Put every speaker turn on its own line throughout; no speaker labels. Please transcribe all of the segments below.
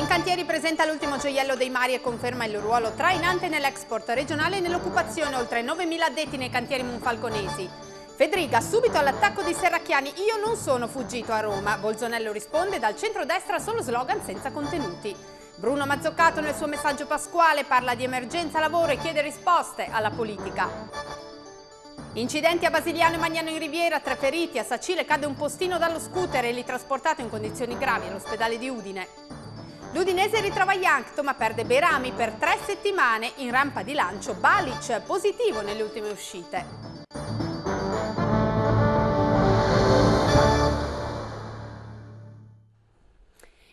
Fincantieri presenta l'ultimo gioiello dei mari e conferma il ruolo trainante nell'export regionale e nell'occupazione oltre 9.000 addetti nei cantieri monfalconesi. Federica subito all'attacco di serracchiani Io non sono fuggito a Roma. Bolzonello risponde dal centro-destra solo slogan senza contenuti. Bruno Mazzoccato nel suo messaggio pasquale parla di emergenza lavoro e chiede risposte alla politica. Incidenti a Basiliano e Magnano in Riviera, tre feriti, a Sacile cade un postino dallo scooter e li trasportato in condizioni gravi all'ospedale di Udine. L'Udinese ritrova Jankto ma perde Berami per tre settimane in rampa di lancio Balic, positivo nelle ultime uscite.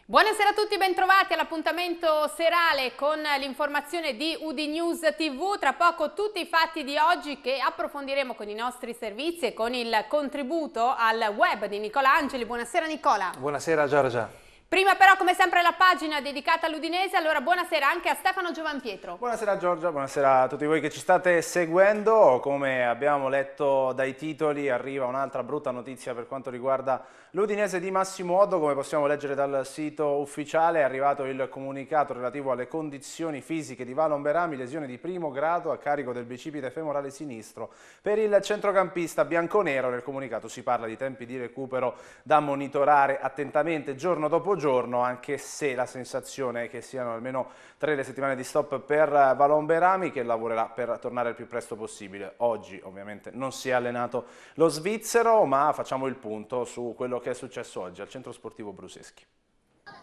Buonasera a tutti, bentrovati all'appuntamento serale con l'informazione di UD News TV. Tra poco tutti i fatti di oggi che approfondiremo con i nostri servizi e con il contributo al web di Nicola Angeli. Buonasera Nicola.
Buonasera Giorgia.
Prima però come sempre la pagina dedicata all'Udinese, allora buonasera anche a Stefano Giovanpietro. Buonasera
Giorgia, buonasera a tutti voi che ci state seguendo, come abbiamo letto dai titoli arriva un'altra brutta notizia per quanto riguarda l'Udinese di Massimo Oddo, come possiamo leggere dal sito ufficiale è arrivato il comunicato relativo alle condizioni fisiche di Valon Berami, lesione di primo grado a carico del bicipite femorale sinistro. Per il centrocampista bianconero nel comunicato si parla di tempi di recupero da monitorare attentamente giorno dopo giorno giorno, anche se la sensazione è che siano almeno tre le settimane di stop per eh, Valon Berami che lavorerà per tornare il più presto possibile. Oggi ovviamente non si è allenato lo svizzero, ma facciamo il punto su quello che è successo oggi al centro sportivo Bruseschi.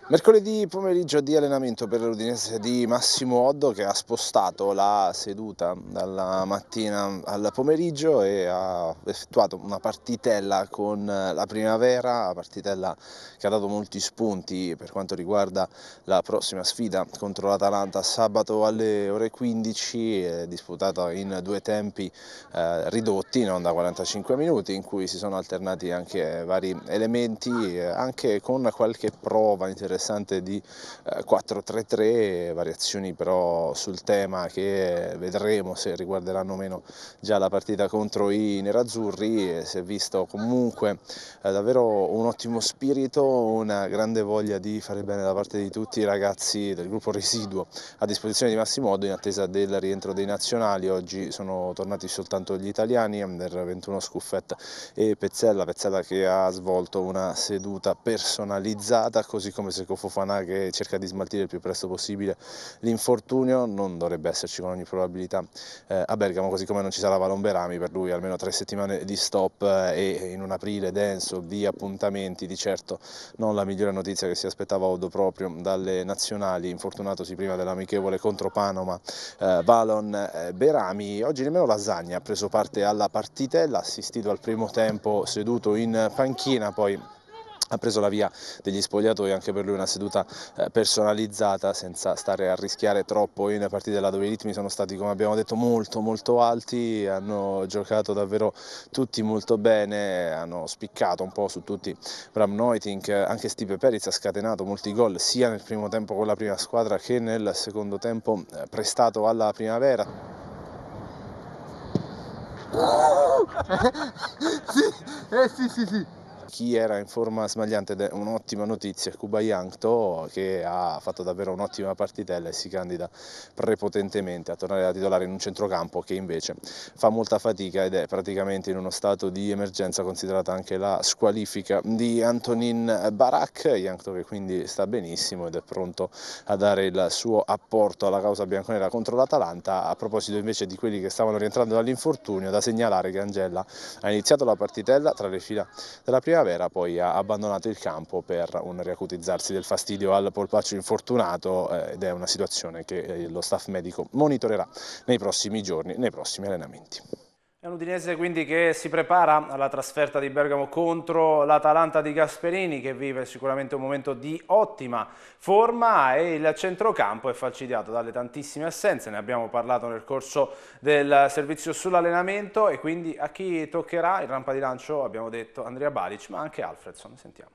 Mercoledì pomeriggio di allenamento per l'Udinese di Massimo Oddo che ha spostato la seduta dalla mattina al pomeriggio e ha effettuato una partitella con la primavera, la partitella che ha dato molti spunti per quanto riguarda la prossima sfida contro l'Atalanta sabato alle ore 15, eh, disputata in due tempi eh, ridotti, non da 45 minuti, in cui si sono alternati anche vari elementi, eh, anche con qualche prova interessante interessante di 4-3-3, eh, variazioni però sul tema che vedremo se riguarderanno o meno già la partita contro i nerazzurri, si è visto comunque eh, davvero un ottimo spirito, una grande voglia di fare bene da parte di tutti i ragazzi del gruppo residuo a disposizione di Massimo Oddo in attesa del rientro dei nazionali, oggi sono tornati soltanto gli italiani, Under 21 Scuffetta e Pezzella, Pezzella che ha svolto una seduta personalizzata così come secondo Seco Fofana che cerca di smaltire il più presto possibile l'infortunio, non dovrebbe esserci con ogni probabilità eh, a Bergamo, così come non ci sarà Valon Berami per lui almeno tre settimane di stop eh, e in un aprile denso di appuntamenti, di certo non la migliore notizia che si aspettava Odo proprio dalle nazionali, infortunatosi prima dell'amichevole contro Panoma, eh, Valon eh, Berami, oggi nemmeno Lasagna ha preso parte alla partitella, assistito al primo tempo seduto in panchina, poi ha preso la via degli spogliatoi, anche per lui una seduta eh, personalizzata senza stare a rischiare troppo in partitella dove i ritmi sono stati come abbiamo detto molto molto alti, hanno giocato davvero tutti molto bene, hanno spiccato un po' su tutti Bram Noiting, eh, anche Stipe Periz ha scatenato molti gol sia nel primo tempo con la prima squadra che nel secondo tempo eh, prestato alla primavera.
sì, eh sì sì sì.
Chi era in forma smagliante è un'ottima notizia è Kuba Yankto che ha fatto davvero un'ottima partitella e si candida prepotentemente a tornare da titolare in un centrocampo che invece fa molta fatica ed è praticamente in uno stato di emergenza considerata anche la squalifica di Antonin Barak, Yankto che quindi sta benissimo ed è pronto a dare il suo apporto alla causa bianconera contro l'Atalanta. A proposito invece di quelli che stavano rientrando dall'infortunio, da segnalare che Angella ha iniziato la partitella tra le fila della prima Talavera poi ha abbandonato il campo per un riacutizzarsi del fastidio al polpaccio infortunato eh, ed è una situazione che eh, lo staff medico monitorerà nei prossimi giorni, nei prossimi allenamenti. È un Udinese quindi che si prepara alla trasferta di Bergamo contro l'Atalanta di Gasperini che vive sicuramente un momento di ottima forma e il centrocampo è falcidiato dalle tantissime assenze, ne abbiamo parlato nel corso del servizio sull'allenamento e quindi a chi toccherà il rampa di lancio abbiamo detto Andrea Balic ma anche Alfredson, sentiamo.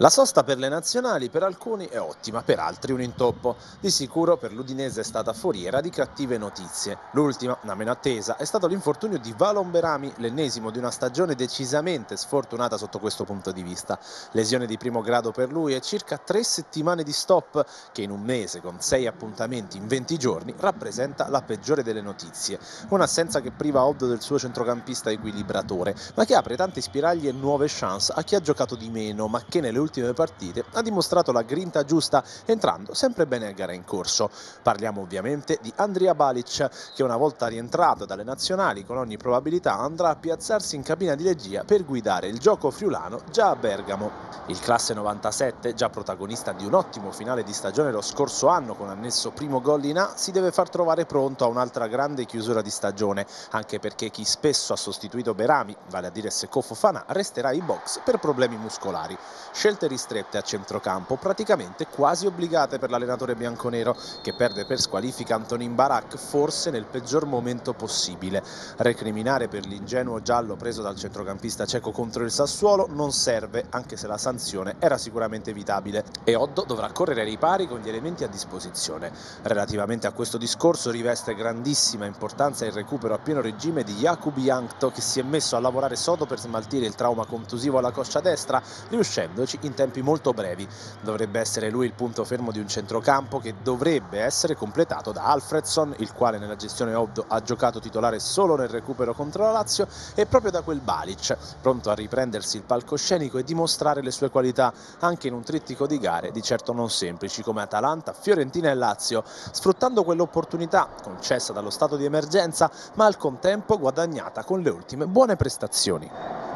La sosta per le nazionali per alcuni è ottima, per altri un intoppo. Di sicuro per l'Udinese è stata foriera di cattive notizie. L'ultima, una meno attesa, è stato l'infortunio di Valon Berami, l'ennesimo di una stagione decisamente sfortunata sotto questo punto di vista. Lesione di primo grado per lui e circa tre settimane di stop, che in un mese con sei appuntamenti in 20 giorni rappresenta la peggiore delle notizie. Un'assenza che priva Oddo del suo centrocampista equilibratore, ma che apre tanti spiragli e nuove chance a chi ha giocato di meno, ma che nelle ultime partite ha dimostrato la grinta giusta entrando sempre bene a gara in corso. Parliamo ovviamente di Andrea Balic che una volta rientrato dalle nazionali con ogni probabilità andrà a piazzarsi in cabina di regia per guidare il gioco friulano già a Bergamo. Il classe 97, già protagonista di un ottimo finale di stagione lo scorso anno con annesso primo gol in A, si deve far trovare pronto a un'altra grande chiusura di stagione, anche perché chi spesso ha sostituito Berami, vale a dire Secoffo Fanà, resterà in box per problemi muscolari. Scelta scelte ristrette a centrocampo, praticamente quasi obbligate per l'allenatore bianconero che perde per squalifica Antonin Barak forse nel peggior momento possibile. Recriminare per l'ingenuo giallo preso dal centrocampista cieco contro il Sassuolo non serve, anche se la sanzione era sicuramente evitabile e Oddo dovrà correre ai ripari con gli elementi a disposizione. Relativamente a questo discorso riveste grandissima importanza il recupero a pieno regime di Jakub Jankto che si è messo a lavorare sodo per smaltire il trauma contusivo alla coscia destra, riuscendoci in tempi molto brevi. Dovrebbe essere lui il punto fermo di un centrocampo che dovrebbe essere completato da Alfredson, il quale nella gestione Obdo ha giocato titolare solo nel recupero contro la Lazio, e proprio da quel Balic, pronto a riprendersi il palcoscenico e dimostrare le sue qualità anche in un trittico di gare di certo non semplici come Atalanta, Fiorentina e Lazio, sfruttando quell'opportunità concessa dallo stato di emergenza, ma al contempo guadagnata con le ultime buone prestazioni.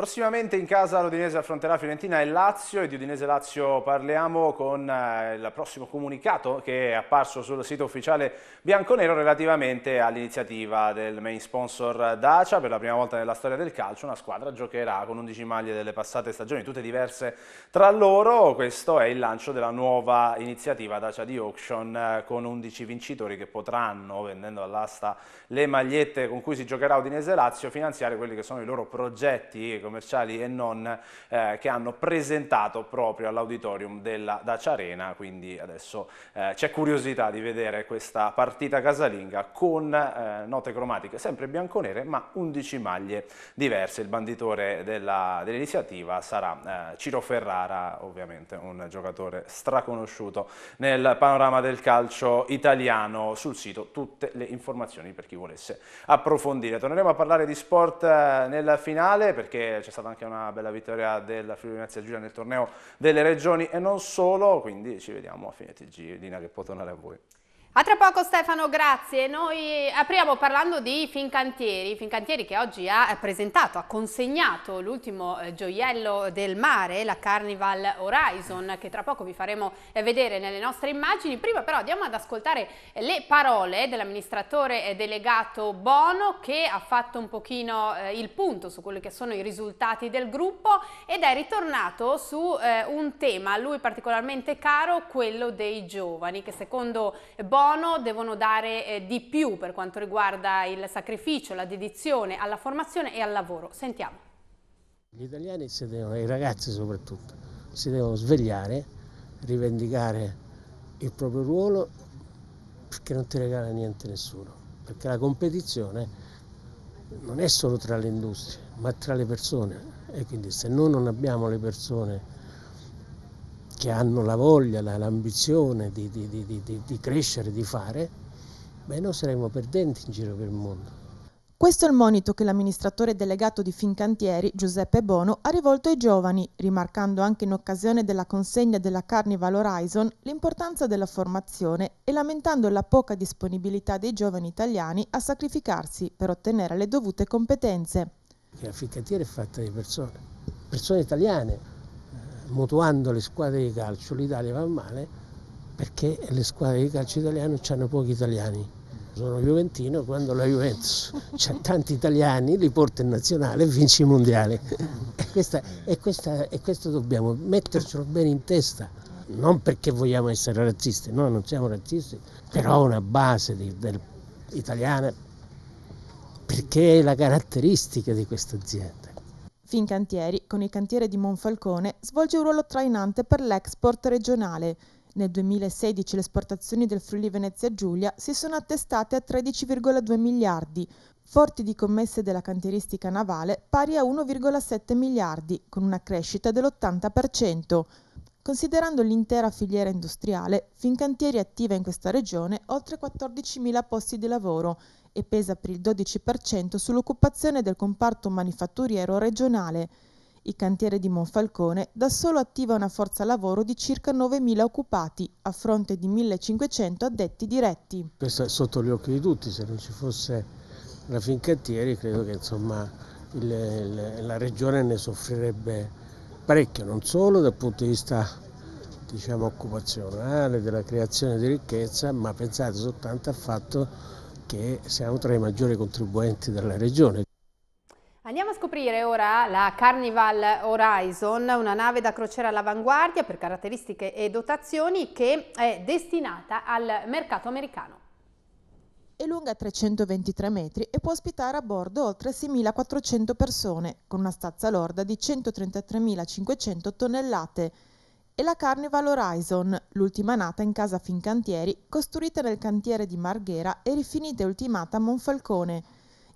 Prossimamente in casa l'Udinese affronterà Fiorentina e Lazio e di Udinese Lazio parliamo con eh, il prossimo comunicato che è apparso sul sito ufficiale bianconero relativamente all'iniziativa del main sponsor Dacia per la prima volta nella storia del calcio una squadra giocherà con 11 maglie delle passate stagioni tutte diverse tra loro questo è il lancio della nuova iniziativa Dacia di Auction eh, con 11 vincitori che potranno vendendo all'asta le magliette con cui si giocherà Udinese Lazio finanziare quelli che sono i loro progetti commerciali e non eh, che hanno presentato proprio all'auditorium della Dacia Arena, quindi adesso eh, c'è curiosità di vedere questa partita casalinga con eh, note cromatiche sempre bianconere ma 11 maglie diverse. Il banditore dell'iniziativa dell sarà eh, Ciro Ferrara, ovviamente un giocatore straconosciuto nel panorama del calcio italiano, sul sito tutte le informazioni per chi volesse approfondire. Torneremo a parlare di sport eh, nella finale perché c'è stata anche una bella vittoria della Friuli Venezia Giulia nel torneo delle regioni e non solo, quindi ci vediamo a fine TG, Lina che può tornare a voi.
A tra poco Stefano, grazie. Noi apriamo parlando di Fincantieri, Fincantieri che oggi ha presentato, ha consegnato l'ultimo eh, gioiello del mare, la Carnival Horizon, che tra poco vi faremo eh, vedere nelle nostre immagini. Prima però andiamo ad ascoltare eh, le parole dell'amministratore delegato Bono che ha fatto un pochino il punto su quelli che sono i risultati del gruppo ed è ritornato su un tema a lui particolarmente caro, quello dei giovani, che secondo Bono buono, devono dare eh, di più per quanto riguarda il sacrificio, la dedizione alla formazione e al lavoro. Sentiamo.
Gli italiani, devono, i ragazzi soprattutto, si devono svegliare, rivendicare il proprio ruolo perché non ti regala niente nessuno, perché la competizione non è solo tra le industrie, ma tra le persone e quindi se noi non abbiamo le persone che hanno la voglia, l'ambizione di, di, di, di crescere, di fare, beh, noi saremo perdenti in giro per il mondo.
Questo è il monito che l'amministratore delegato di Fincantieri, Giuseppe Bono, ha rivolto ai giovani, rimarcando anche in occasione della consegna della Carnival Horizon l'importanza della formazione e lamentando la poca disponibilità dei giovani italiani a sacrificarsi per ottenere le dovute competenze.
La Fincantieri è fatta di persone, persone italiane, mutuando le squadre di calcio l'Italia va male perché le squadre di calcio italiane hanno pochi italiani. Sono Juventino quando la Juventus c'è tanti italiani, li porta in nazionale e vince i mondiali. E, questa, e, questa, e questo dobbiamo mettercelo bene in testa non perché vogliamo essere razzisti, noi non siamo razzisti, però una base italiana, perché è la caratteristica di questa azienda.
Fincantieri, con il cantiere di Monfalcone, svolge un ruolo trainante per l'export regionale. Nel 2016 le esportazioni del Friuli Venezia Giulia si sono attestate a 13,2 miliardi, forti di commesse della cantieristica navale pari a 1,7 miliardi, con una crescita dell'80%. Considerando l'intera filiera industriale, Fincantieri attiva in questa regione oltre 14.000 posti di lavoro e pesa per il 12% sull'occupazione del comparto manifatturiero regionale. Il cantiere di Monfalcone da solo attiva una forza lavoro di circa 9.000 occupati a fronte di 1.500 addetti diretti.
Questo è sotto gli occhi di tutti, se non ci fosse la Fincantieri credo che insomma, il, il, la regione ne soffrirebbe parecchio, non solo dal punto di vista diciamo, occupazionale, della creazione di ricchezza, ma pensate soltanto al fatto che siamo tra i maggiori contribuenti della regione.
Andiamo a scoprire ora la Carnival Horizon, una nave da crociera all'avanguardia per caratteristiche e dotazioni che è destinata al mercato americano
è lunga 323 metri e può ospitare a bordo oltre 6.400 persone, con una stazza lorda di 133.500 tonnellate. E la Carnival Horizon, l'ultima nata in casa Fincantieri, costruita nel cantiere di Marghera e rifinita e ultimata a Monfalcone.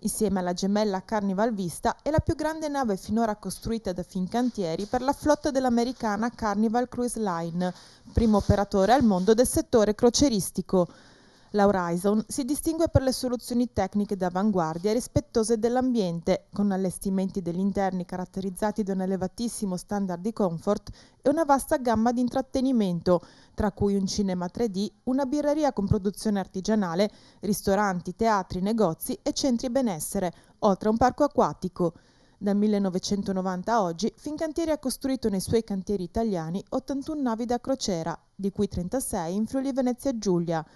Insieme alla gemella Carnival Vista è la più grande nave finora costruita da Fincantieri per la flotta dell'americana Carnival Cruise Line, primo operatore al mondo del settore croceristico. La Horizon si distingue per le soluzioni tecniche d'avanguardia rispettose dell'ambiente, con allestimenti degli interni caratterizzati da un elevatissimo standard di comfort e una vasta gamma di intrattenimento, tra cui un cinema 3D, una birreria con produzione artigianale, ristoranti, teatri, negozi e centri benessere, oltre a un parco acquatico. Dal 1990 a oggi, Fincantieri ha costruito nei suoi cantieri italiani 81 navi da crociera, di cui 36 in Friuli Venezia Giulia.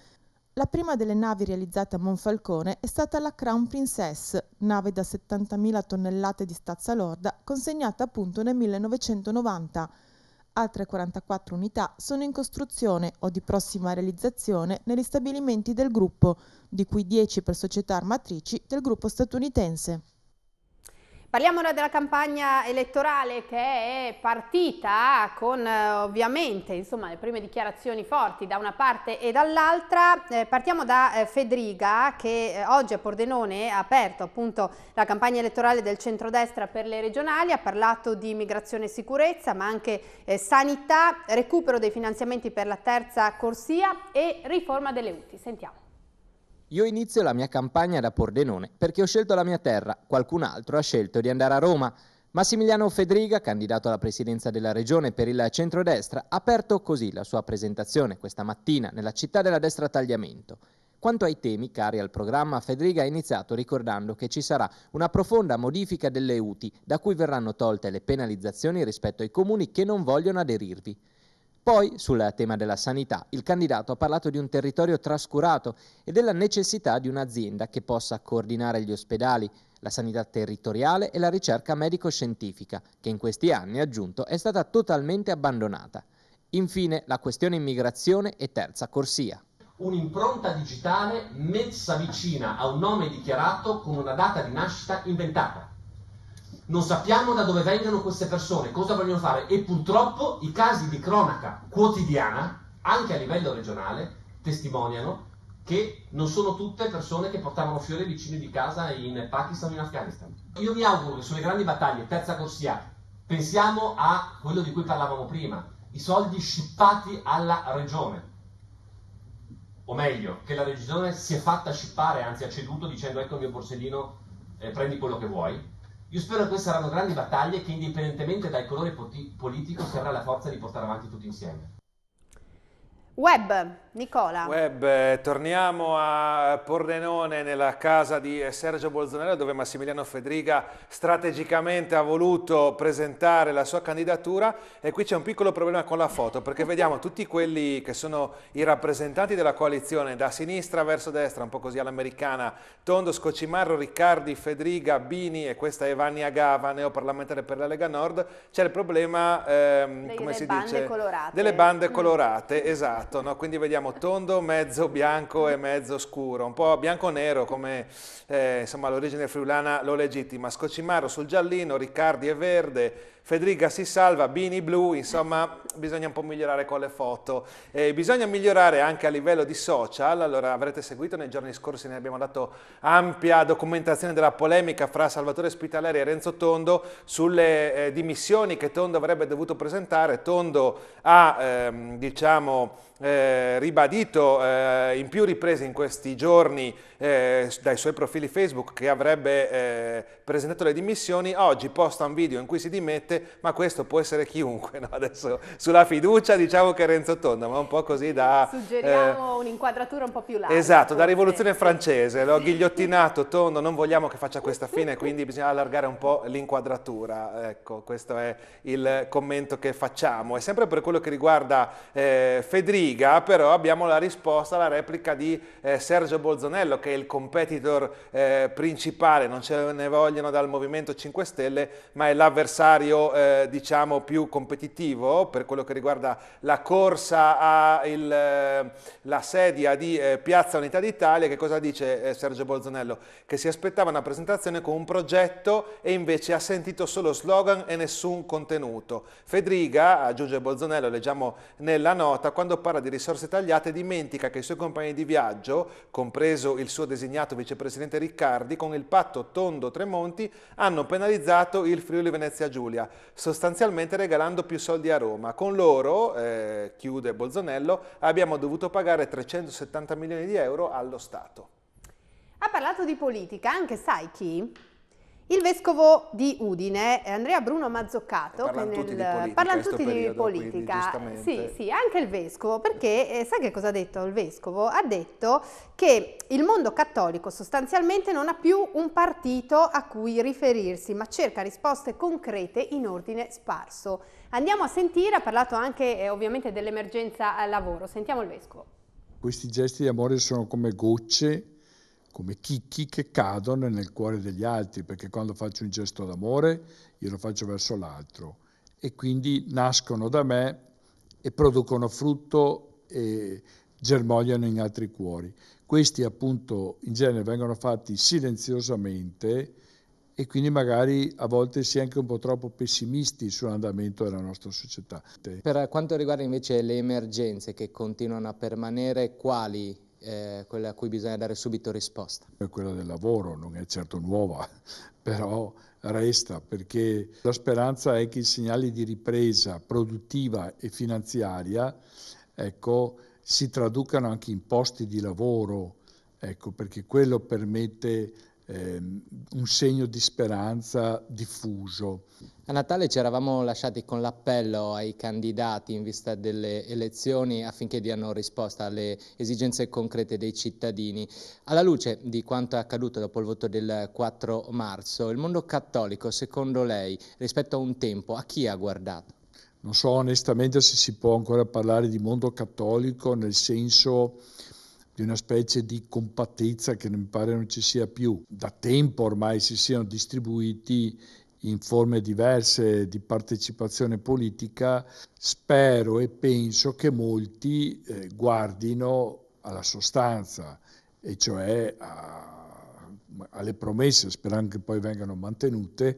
La prima delle navi realizzate a Monfalcone è stata la Crown Princess, nave da 70.000 tonnellate di stazza lorda, consegnata appunto nel 1990. Altre 44 unità sono in costruzione o di prossima realizzazione negli stabilimenti del gruppo, di cui 10 per società armatrici del gruppo statunitense.
Parliamo ora della campagna elettorale che è partita con eh, ovviamente insomma, le prime dichiarazioni forti da una parte e dall'altra. Eh, partiamo da eh, Fedriga che eh, oggi a Pordenone ha aperto appunto la campagna elettorale del centrodestra per le regionali, ha parlato di immigrazione e sicurezza ma anche eh, sanità, recupero dei finanziamenti per la terza corsia e riforma delle UTI. Sentiamo.
Io inizio la mia campagna da Pordenone perché ho scelto la mia terra, qualcun altro ha scelto di andare a Roma. Massimiliano Fedriga, candidato alla presidenza della regione per il centrodestra, ha aperto così la sua presentazione questa mattina nella città della destra Tagliamento. Quanto ai temi cari al programma, Federica ha iniziato ricordando che ci sarà una profonda modifica delle UTI, da cui verranno tolte le penalizzazioni rispetto ai comuni che non vogliono aderirvi. Poi, sul tema della sanità, il candidato ha parlato di un territorio trascurato e della necessità di un'azienda che possa coordinare gli ospedali, la sanità territoriale e la ricerca medico-scientifica, che in questi anni, ha aggiunto, è stata totalmente abbandonata. Infine, la questione immigrazione e terza corsia un'impronta digitale messa vicina a un nome dichiarato con una data di nascita inventata. Non sappiamo da dove vengano queste persone, cosa vogliono fare e purtroppo i casi di cronaca quotidiana, anche a livello regionale, testimoniano che non sono tutte persone che portavano fiori vicini di casa in Pakistan o in Afghanistan. Io mi auguro che sulle grandi battaglie, terza corsia, pensiamo a quello di cui parlavamo prima, i soldi scippati alla regione. O meglio, che la regione si è fatta scippare, anzi ha ceduto dicendo ecco il mio borsellino, eh, prendi quello che vuoi io spero che queste saranno grandi battaglie che indipendentemente dal colore politico si avrà la forza di portare avanti tutti insieme.
Web, Nicola.
Web, torniamo a Pordenone nella casa di Sergio Bolzonello dove Massimiliano Fedriga strategicamente ha voluto presentare la sua candidatura e qui c'è un piccolo problema con la foto perché vediamo tutti quelli che sono i rappresentanti della coalizione da sinistra verso destra, un po' così all'americana, Tondo, Scocimarro, Riccardi, Fedriga, Bini e questa è Vania Gava, neoparlamentare per la Lega Nord, c'è il problema ehm, delle, come si bande dice? Colorate. delle bande mm. colorate, esatto, no? quindi vediamo abbiamo tondo, mezzo bianco e mezzo scuro, un po' bianco-nero come eh, l'origine friulana lo legittima, Scocimaro sul giallino, Riccardi è verde, Federica si salva, Bini blu, insomma bisogna un po' migliorare con le foto. Eh, bisogna migliorare anche a livello di social, allora avrete seguito nei giorni scorsi, ne abbiamo dato ampia documentazione della polemica fra Salvatore Spitaleri e Renzo Tondo sulle eh, dimissioni che Tondo avrebbe dovuto presentare. Tondo ha, ehm, diciamo, eh, ribadito eh, in più riprese in questi giorni eh, dai suoi profili Facebook che avrebbe eh, presentato le dimissioni, oggi posta un video in cui si dimette ma questo può essere chiunque, no? adesso sulla fiducia diciamo che Renzo Tonda, ma un po' così da... Eh, Suggeriamo
eh, un'inquadratura un
po' più larga. Esatto, da rivoluzione francese, l'ho ghigliottinato Tondo, non vogliamo che faccia questa fine, quindi bisogna allargare un po' l'inquadratura, ecco, questo è il commento che facciamo. E sempre per quello che riguarda eh, Federica, però abbiamo la risposta alla replica di eh, Sergio Bolzonello, che è il competitor eh, principale, non ce ne vogliono dal Movimento 5 Stelle, ma è l'avversario scenario eh, diciamo più competitivo per quello che riguarda la corsa alla eh, sedia di eh, Piazza Unità d'Italia, che cosa dice eh, Sergio Bolzonello? Che si aspettava una presentazione con un progetto e invece ha sentito solo slogan e nessun contenuto. Fedriga, aggiunge Bolzonello, leggiamo nella nota, quando parla di risorse tagliate dimentica che i suoi compagni di viaggio, compreso il suo designato vicepresidente Riccardi, con il patto Tondo-Tremonti hanno penalizzato il Friuli Venezia Giulia sostanzialmente regalando più soldi a Roma. Con loro, eh, chiude Bolzonello, abbiamo dovuto pagare 370 milioni di euro allo Stato.
Ha parlato di politica anche, sai chi? Il vescovo di Udine, Andrea Bruno Mazzoccato, parlano tutti di politica, parlano tutti periodo, di politica. Quindi, sì, sì, anche il vescovo, perché eh, sai che cosa ha detto il vescovo? Ha detto che il mondo cattolico sostanzialmente non ha più un partito a cui riferirsi, ma cerca risposte concrete in ordine sparso. Andiamo a sentire, ha parlato anche eh, ovviamente dell'emergenza al lavoro, sentiamo il vescovo.
Questi gesti di amore sono come gocce come chicchi che cadono nel cuore degli altri, perché quando faccio un gesto d'amore io lo faccio verso l'altro e quindi nascono da me e producono frutto e germogliano in altri cuori. Questi appunto in genere vengono fatti silenziosamente e quindi magari a volte si è anche un po' troppo pessimisti sull'andamento della nostra società. Per
quanto riguarda invece le emergenze che continuano a permanere, quali
eh, quella a cui bisogna dare subito risposta. Quella del lavoro non è certo nuova, però resta perché la speranza è che i segnali di ripresa produttiva e finanziaria ecco, si traducano anche in posti di lavoro, ecco, perché quello permette eh, un segno di speranza diffuso. A Natale ci eravamo lasciati con l'appello ai
candidati in vista delle elezioni affinché diano risposta alle esigenze concrete dei cittadini. Alla luce di quanto è accaduto dopo il voto del 4 marzo, il mondo cattolico, secondo lei, rispetto a un tempo, a chi ha guardato?
Non so onestamente se si può ancora parlare di mondo cattolico nel senso di una specie di compattezza che mi pare non ci sia più. Da tempo ormai si siano distribuiti in forme diverse di partecipazione politica, spero e penso che molti eh, guardino alla sostanza, e cioè a, alle promesse, sperando che poi vengano mantenute,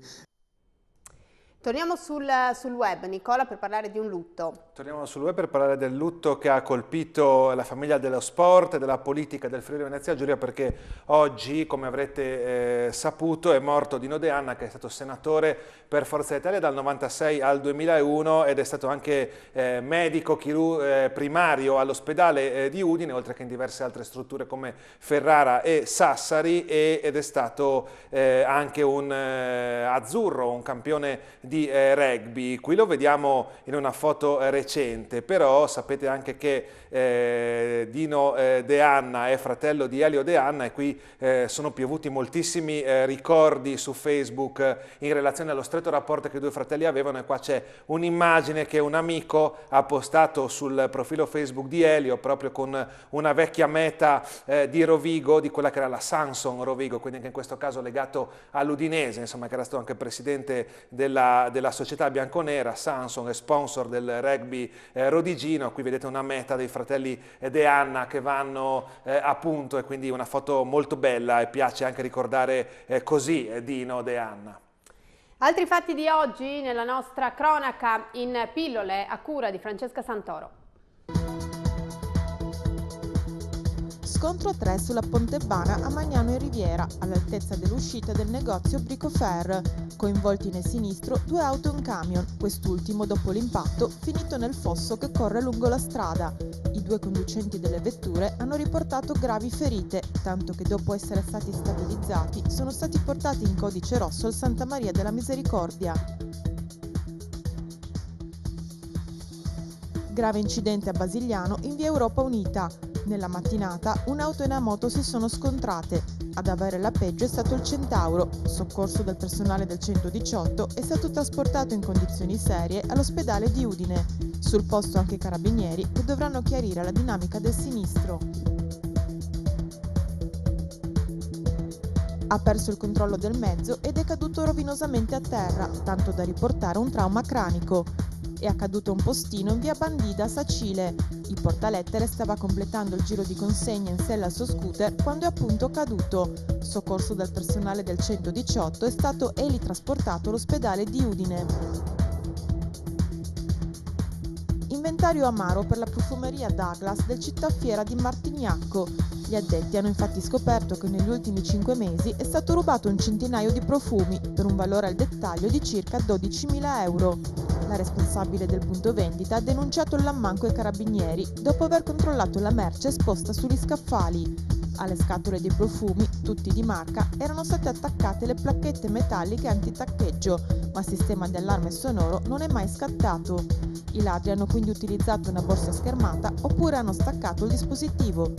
Torniamo sul, sul, web, Nicola, per parlare di un
lutto. Torniamo sul web per parlare del lutto che ha colpito la famiglia dello sport, della politica del Friuli Venezia Giulia, perché oggi, come avrete eh, saputo, è morto Dino De Anna, che è stato senatore per Forza Italia dal 1996 al 2001 ed è stato anche eh, medico eh, primario all'ospedale eh, di Udine, oltre che in diverse altre strutture come Ferrara e Sassari, e, ed è stato eh, anche un eh, azzurro, un campione di eh, rugby. Qui lo vediamo in una foto eh, recente, però sapete anche che eh, Dino eh, De Anna è fratello di Elio De Anna e qui eh, sono piovuti moltissimi ricordi su Facebook in relazione allo stretto rapporto che i due fratelli avevano e qua c'è un'immagine che un amico ha postato sul profilo Facebook di Elio proprio con una vecchia meta di Rovigo, di quella che era la Samsung Rovigo, quindi anche in questo caso legato all'Udinese, insomma che era stato anche presidente della della, società bianconera, Samsung è sponsor del rugby eh, rodigino, qui vedete una meta dei fratelli eh, De Anna che vanno eh, a punto e quindi una foto molto bella e piace anche ricordare eh, così eh, Dino De Anna.
Altri fatti di oggi nella nostra cronaca in pillole a cura di Francesca Santoro
scontro a tre sulla Pontebana a Magnano in Riviera, all'altezza dell'uscita del negozio Bricofer. Coinvolti nel sinistro due auto e un camion, quest'ultimo dopo l'impatto finito nel fosso che corre lungo la strada. I due conducenti delle vetture hanno riportato gravi ferite, tanto che dopo essere stati stabilizzati sono stati portati in codice rosso al Santa Maria della Misericordia. grave incidente a Basiliano in via Europa Unita. Nella mattinata un'auto e una moto si sono scontrate. Ad avere la peggio è stato il Centauro. Soccorso dal personale del 118 è stato trasportato in condizioni serie all'ospedale di Udine. Sul posto anche i carabinieri che dovranno chiarire la dinamica del sinistro. ha perso il controllo del mezzo ed è caduto rovinosamente a terra, tanto da riportare un trauma cranico è accaduto un postino in via Bandida a Sacile. Il portalettere stava completando il giro di consegna in sella al suo scooter quando è appunto caduto. Soccorso dal personale del 118 è stato elitrasportato all'ospedale di Udine. Inventario amaro per la profumeria Douglas del città fiera di Martignacco. Gli addetti hanno infatti scoperto che negli ultimi 5 mesi è stato rubato un centinaio di profumi per un valore al dettaglio di circa 12.000 euro la responsabile del punto vendita ha denunciato l'ammanco ai carabinieri dopo aver controllato la merce esposta sugli scaffali. Alle scatole dei profumi, tutti di marca, erano state attaccate le placchette metalliche antitaccheggio, ma il sistema di allarme sonoro non è mai scattato. I ladri hanno quindi utilizzato una borsa schermata oppure hanno staccato il dispositivo.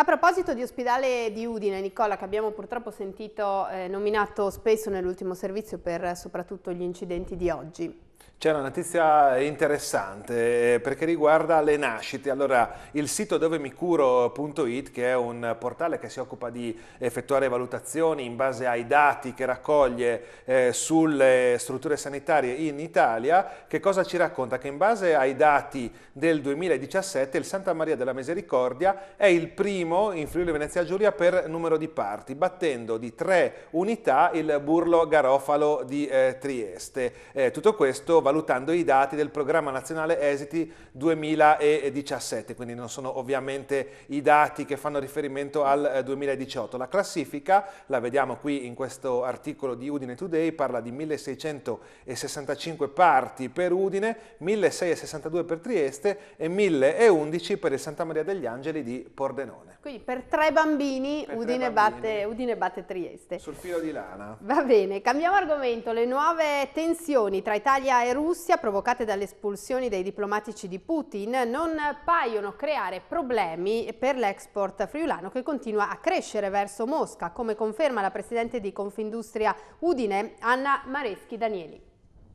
A proposito di ospedale di Udine, Nicola, che abbiamo purtroppo sentito eh, nominato spesso nell'ultimo servizio per eh, soprattutto gli incidenti di oggi.
C'è una notizia interessante eh, perché riguarda le nascite. Allora, il sito dovemicuro.it, che è un portale che si occupa di effettuare valutazioni in base ai dati che raccoglie eh, sulle strutture sanitarie in Italia, che cosa ci racconta? Che in base ai dati del 2017 il Santa Maria della Misericordia è il primo in Friuli Venezia Giulia per numero di parti, battendo di tre unità il Burlo Garofalo di eh, Trieste. Eh, tutto questo va valutando i dati del programma nazionale esiti 2017, quindi non sono ovviamente i dati che fanno riferimento al 2018. Eh, la classifica, la vediamo qui in questo articolo di Udine Today, parla di 1665 parti per Udine, 1662 per Trieste e 1011 per il Santa Maria degli Angeli di Pordenone.
Quindi per tre bambini, per Udine, tre bambini. Batte, Udine batte Trieste.
Sul filo di lana.
Va bene, cambiamo argomento. Le nuove tensioni tra Italia e Russia Russia, provocate dalle espulsioni dei diplomatici di Putin, non paiono creare problemi per l'export friulano che continua a crescere verso Mosca, come conferma la presidente di Confindustria Udine, Anna Mareschi Danieli.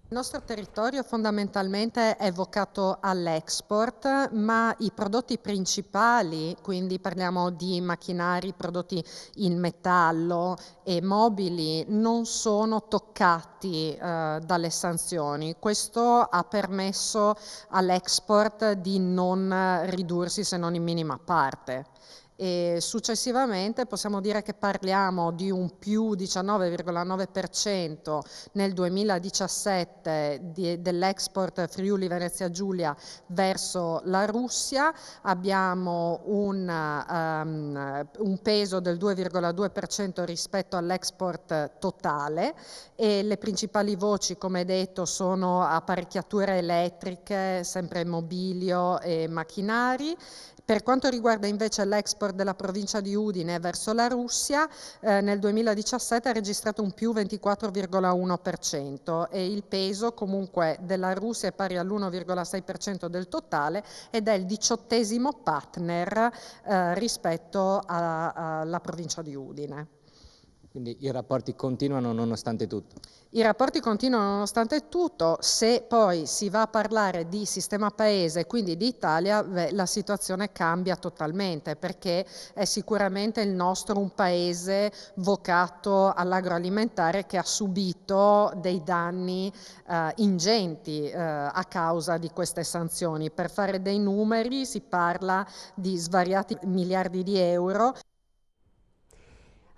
Il nostro territorio
fondamentalmente è vocato all'export, ma i prodotti principali, quindi parliamo di macchinari, prodotti in metallo e mobili, non sono toccati eh, dalle sanzioni. Questo ha permesso all'export di non ridursi se non in minima parte e successivamente possiamo dire che parliamo di un più 19,9% nel 2017 di, dell'export Friuli Venezia Giulia verso la Russia, abbiamo un, um, un peso del 2,2% rispetto all'export totale e le principali voci come detto sono apparecchiature elettriche, sempre mobilio e macchinari per quanto riguarda invece l'export della provincia di Udine verso la Russia, eh, nel 2017 ha registrato un più 24,1% e il peso comunque della Russia è pari all'1,6% del totale ed è il diciottesimo partner eh, rispetto alla provincia di Udine.
Quindi i rapporti continuano nonostante tutto.
I rapporti continuano nonostante tutto, se poi si va a parlare di sistema paese, quindi di Italia, beh, la situazione cambia totalmente perché è sicuramente il nostro un paese vocato all'agroalimentare che ha subito dei danni eh, ingenti eh, a causa di queste sanzioni. Per fare dei numeri si parla di
svariati miliardi di euro.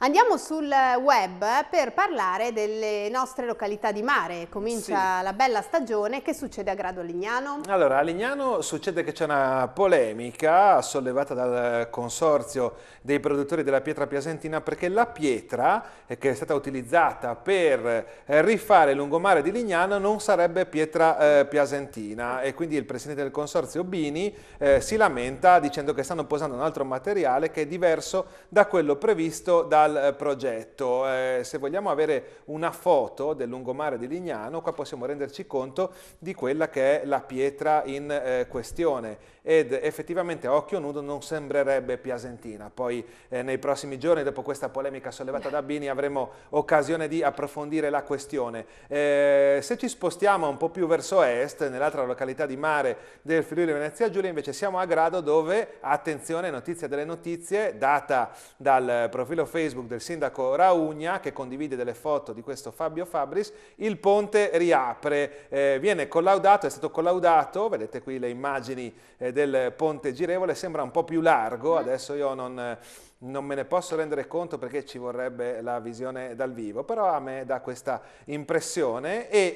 Andiamo sul web per parlare delle nostre località di mare. Comincia sì. la bella stagione. Che succede a Grado Lignano?
Allora, a Lignano succede che c'è una polemica sollevata dal consorzio dei produttori della pietra piasentina perché la pietra eh, che è stata utilizzata per eh, rifare il lungomare di Lignano non sarebbe pietra eh, piacentina e quindi il presidente del consorzio Bini eh, si lamenta dicendo che stanno posando un altro materiale che è diverso da quello previsto da dal eh, progetto. Eh, se vogliamo avere una foto del lungomare di Lignano, qua possiamo renderci conto di quella che è la pietra in eh, questione ed effettivamente a occhio nudo non sembrerebbe piasentina. Poi eh, nei prossimi giorni, dopo questa polemica sollevata da Bini, avremo occasione di approfondire la questione. Eh, se ci spostiamo un po' più verso est, nell'altra località di mare del Friuli Venezia Giulia, invece siamo a Grado dove, attenzione, notizia delle notizie, data dal profilo Facebook Facebook del sindaco Raugna che condivide delle foto di questo Fabio Fabris, il ponte riapre, eh, viene collaudato, è stato collaudato, vedete qui le immagini eh, del ponte girevole, sembra un po' più largo, mm. adesso io non non me ne posso rendere conto perché ci vorrebbe la visione dal vivo, però a me dà questa impressione e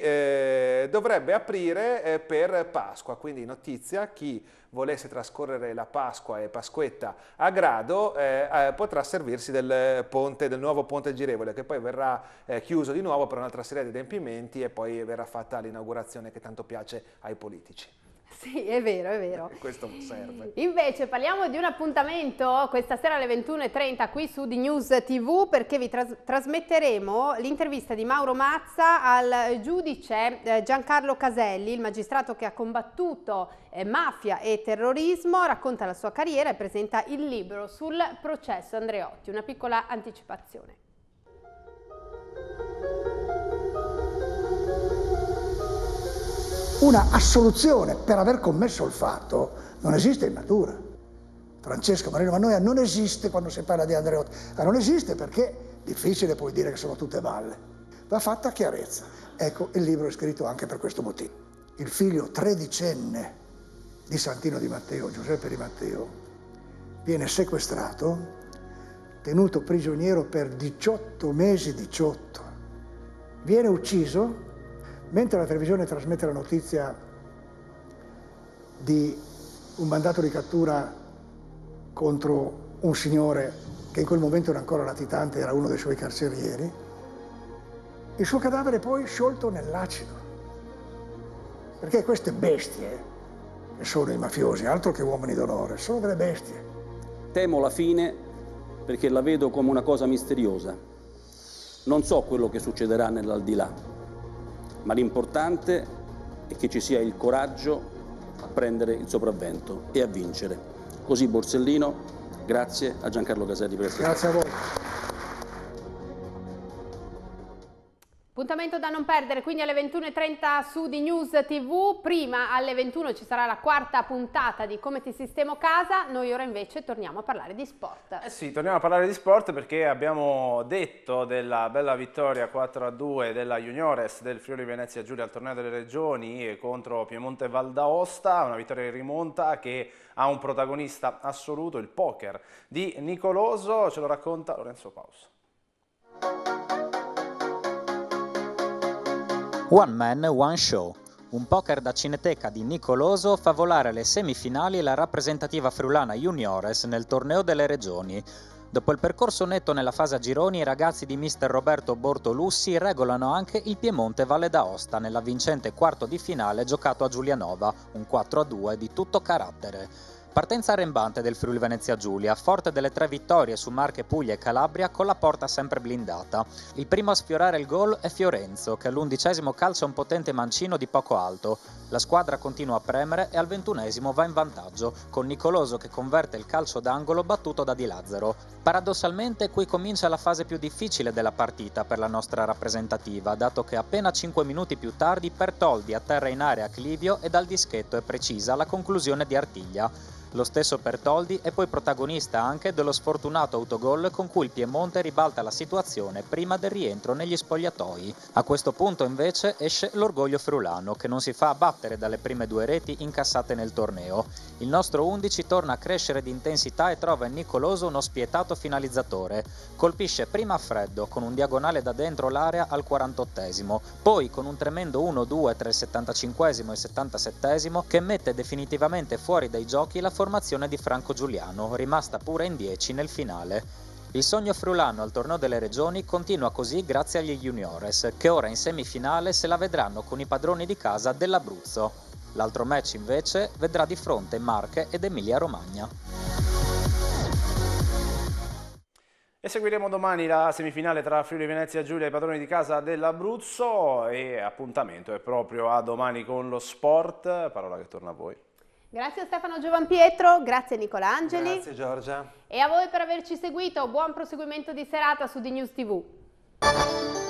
eh, dovrebbe aprire eh, per Pasqua, quindi notizia, chi volesse trascorrere la Pasqua e Pasquetta a Grado eh, eh potrà servirsi del, ponte, del nuovo ponte girevole che poi verrà eh, chiuso di nuovo per un'altra serie di adempimenti e poi verrà fatta l'inaugurazione che tanto piace ai politici.
Sì, è vero, è vero.
Questo serve.
Invece parliamo di un appuntamento questa sera alle 21.30 qui su di News TV perché vi tras trasmetteremo l'intervista di Mauro Mazza al giudice eh, Giancarlo Caselli, il magistrato che ha combattuto eh, mafia e terrorismo, racconta la sua carriera e presenta il libro sul processo Andreotti, una piccola anticipazione.
una assoluzione per aver commesso il fatto non esiste in natura. Francesco Marino Mannoia non esiste quando si parla di Andreotti, ma ah, non esiste perché è difficile poi dire che sono tutte balle. Va fatta chiarezza. Ecco, il libro è scritto anche per questo motivo. Il figlio tredicenne di Santino di Matteo, Giuseppe di Matteo, viene sequestrato, tenuto prigioniero per 18 mesi, 18. Viene ucciso mentre la televisione trasmette la notizia di un mandato di cattura contro un signore che in quel momento era ancora latitante, era uno dei suoi carcerieri, il suo cadavere poi sciolto nell'acido. Perché queste bestie, che sono i mafiosi, altro che uomini d'onore, sono delle bestie.
Temo la fine perché la vedo come una cosa misteriosa. Non so quello che succederà nell'aldilà ma l'importante è che ci sia il coraggio a prendere il sopravvento e a vincere. Così Borsellino, grazie a Giancarlo Caselli per essere Grazie a voi.
appuntamento da non perdere, quindi alle 21.30 su di News TV. Prima alle 21 ci sarà la quarta puntata di Come ti sistemo casa. Noi ora invece torniamo a parlare di sport. Eh sì,
torniamo a parlare di sport perché abbiamo detto della bella vittoria 4-2 della Juniores del Friuli Venezia Giulia al torneo delle regioni eh, contro Piemonte Val d'Aosta, una vittoria che rimonta che ha un protagonista assoluto, il poker di Nicoloso. Ce lo racconta Lorenzo Pausa.
One Man, One Show. Un poker da cineteca di Nicoloso fa volare le semifinali la rappresentativa friulana Juniores nel torneo delle regioni. Dopo il percorso netto nella fase a gironi, i ragazzi di mister Roberto Bortolussi regolano anche il Piemonte Valle d'Aosta nella vincente quarto di finale giocato a Giulianova, un 4-2 di tutto carattere. Partenza arrembante del Friuli Venezia Giulia, forte delle tre vittorie su Marche, Puglia e Calabria con la porta sempre blindata. Il primo a sfiorare il gol è Fiorenzo, che all'undicesimo calcia un potente mancino di poco alto. La squadra continua a premere e al ventunesimo va in vantaggio, con Nicoloso che converte il calcio d'angolo battuto da Di Lazzaro. Paradossalmente qui comincia la fase più difficile della partita per la nostra rappresentativa, dato che appena 5 minuti più tardi Pertoldi atterra in area Clivio e dal dischetto è precisa la conclusione di Artiglia. Lo stesso Bertoldi è poi protagonista anche dello sfortunato autogol con cui il Piemonte ribalta la situazione prima del rientro negli spogliatoi. A questo punto invece esce l'orgoglio frulano che non si fa abbattere dalle prime due reti incassate nel torneo. Il nostro 11 torna a crescere di intensità e trova in Nicoloso uno spietato finalizzatore. Colpisce prima a freddo con un diagonale da dentro l'area al 48esimo, poi con un tremendo 1-2 tra il 75esimo e il 77esimo che mette definitivamente fuori dai giochi la formazione formazione di Franco Giuliano, rimasta pura in 10 nel finale. Il sogno friulano al torneo delle regioni continua così grazie agli juniores, che ora in semifinale se la vedranno con i padroni di casa dell'Abruzzo. L'altro match invece vedrà di fronte Marche ed Emilia Romagna.
E seguiremo domani la semifinale tra Friuli Venezia Giulia e i padroni di casa dell'Abruzzo e appuntamento è proprio a domani con lo sport, parola che torna a voi.
Grazie a Stefano Giovanpietro, grazie Nicola Angeli. Grazie Giorgia. E a voi per averci seguito, buon proseguimento di serata su D News TV.